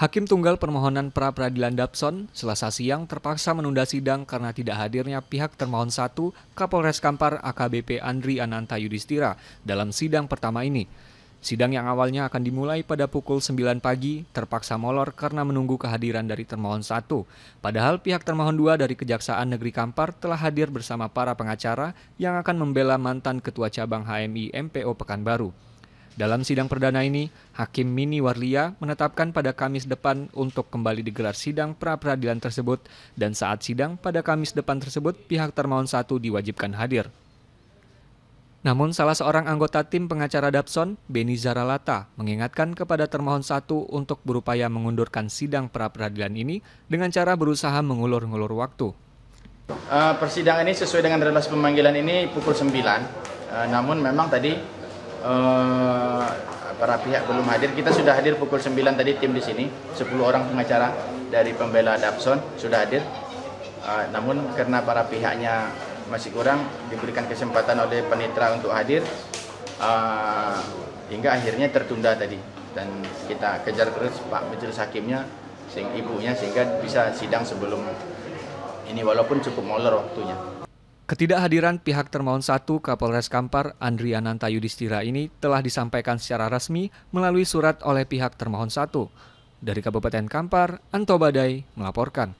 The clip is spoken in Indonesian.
Hakim Tunggal permohonan pra-peradilan Dapson selasa siang terpaksa menunda sidang karena tidak hadirnya pihak termohon satu Kapolres Kampar AKBP Andri Ananta Yudhistira dalam sidang pertama ini. Sidang yang awalnya akan dimulai pada pukul 9 pagi terpaksa molor karena menunggu kehadiran dari termohon satu. Padahal pihak termohon dua dari Kejaksaan Negeri Kampar telah hadir bersama para pengacara yang akan membela mantan Ketua Cabang HMI MPO Pekanbaru. Dalam sidang perdana ini, Hakim Mini Warlia menetapkan pada Kamis depan untuk kembali digelar sidang pra-peradilan tersebut dan saat sidang pada Kamis depan tersebut pihak termohon satu diwajibkan hadir. Namun salah seorang anggota tim pengacara Dapson, Beni Zaralata, mengingatkan kepada termohon satu untuk berupaya mengundurkan sidang pra-peradilan ini dengan cara berusaha mengulur-ngulur waktu. Uh, persidangan ini sesuai dengan rencana pemanggilan ini pukul 9. Uh, eh, namun memang tadi Eh, para pihak belum hadir. Kita sudah hadir pukul 9 tadi tim di sini, 10 orang pengacara dari pembela Dapson sudah hadir. Uh, namun karena para pihaknya masih kurang diberikan kesempatan oleh penitra untuk hadir uh, hingga akhirnya tertunda tadi dan kita kejar terus Pak Majelis Hakimnya ibunya sehingga bisa sidang sebelum ini walaupun cukup molor waktunya. Ketidakhadiran pihak Termohon Satu Kapolres Kampar Andri Ananta Yudhistira ini telah disampaikan secara resmi melalui surat oleh pihak Termohon Satu Dari Kabupaten Kampar, Anto Badai melaporkan.